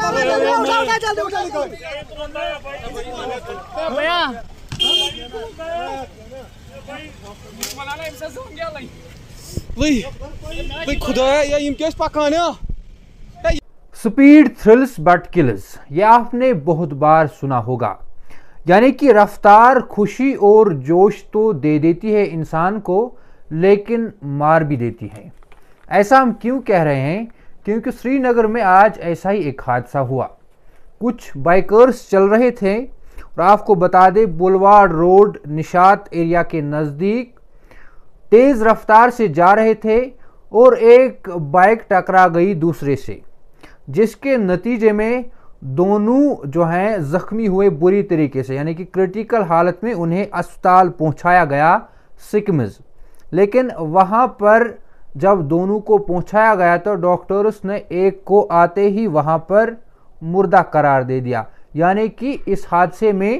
भैया speed thrills but kills ये आपने बहुत बार सुना होगा यानी कि रफ्तार खुशी और जोश तो दे देती है इंसान को लेकिन मार भी देती है ऐसा हम क्यों कह रहे हैं क्योंकि श्रीनगर में आज ऐसा ही एक हादसा हुआ कुछ बाइकर्स चल रहे थे और आपको बता दें बुलवाड़ रोड निशात एरिया के नज़दीक तेज़ रफ्तार से जा रहे थे और एक बाइक टकरा गई दूसरे से जिसके नतीजे में दोनों जो हैं ज़ख्मी हुए बुरी तरीके से यानी कि क्रिटिकल हालत में उन्हें अस्पताल पहुंचाया गया सिकमज़ लेकिन वहां पर जब दोनों को पहुंचाया गया तो डॉक्टर्स ने एक को आते ही वहां पर मुर्दा करार दे दिया यानी कि इस हादसे में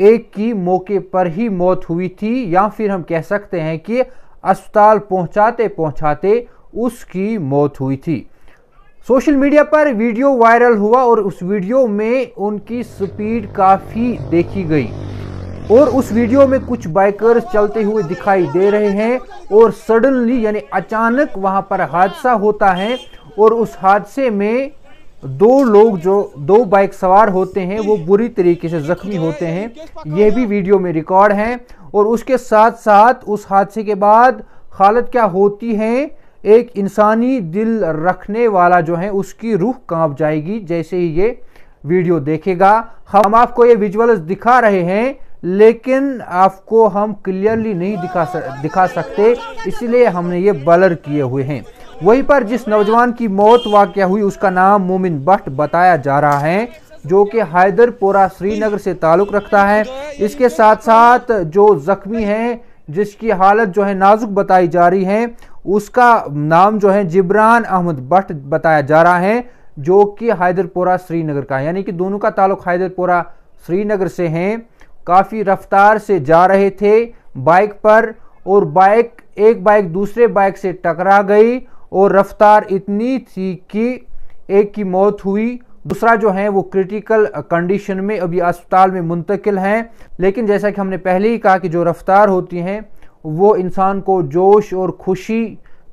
एक की मौके पर ही मौत हुई थी या फिर हम कह सकते हैं कि अस्पताल पहुंचाते पहुंचाते उसकी मौत हुई थी सोशल मीडिया पर वीडियो वायरल हुआ और उस वीडियो में उनकी स्पीड काफ़ी देखी गई और उस वीडियो में कुछ बाइकर्स चलते हुए दिखाई दे रहे हैं और सडनली यानी अचानक वहां पर हादसा होता है और उस हादसे में दो लोग जो दो बाइक सवार होते हैं वो बुरी तरीके से ज़ख्मी होते हैं ये भी वीडियो में रिकॉर्ड है और उसके साथ साथ उस हादसे के बाद हालत क्या होती है एक इंसानी दिल रखने वाला जो है उसकी रूह कांप जाएगी जैसे ही ये वीडियो देखेगा हम आपको ये विजुअल्स दिखा रहे हैं लेकिन आपको हम क्लियरली नहीं दिखा सक, दिखा सकते इसलिए हमने ये बलर किए हुए हैं वहीं पर जिस नौजवान की मौत वाक्य हुई उसका नाम मोमिन भट्ट बताया जा रहा है जो कि हैदरपोरा श्रीनगर से ताल्लुक़ रखता है इसके साथ साथ जो ज़ख्मी हैं जिसकी हालत जो है नाजुक बताई जा रही है उसका नाम जो है जिब्रान अहमद भट्ट बताया जा रहा है जो कि हैदरपोरा श्रीनगर का यानी कि दोनों का ताल्लुक हैदरपोरा श्रीनगर से हैं काफ़ी रफ्तार से जा रहे थे बाइक पर और बाइक एक बाइक दूसरे बाइक से टकरा गई और रफ्तार इतनी थी कि एक की मौत हुई दूसरा जो है वो क्रिटिकल कंडीशन में अभी अस्पताल में मुंतकिल हैं लेकिन जैसा कि हमने पहले ही कहा कि जो रफ्तार होती हैं वो इंसान को जोश और खुशी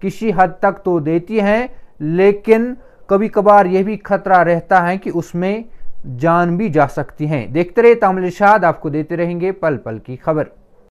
किसी हद तक तो देती हैं लेकिन कभी कभार यह भी खतरा रहता है कि उसमें जान भी जा सकती हैं देखते रहे तामिल शाद आपको देते रहेंगे पल पल की खबर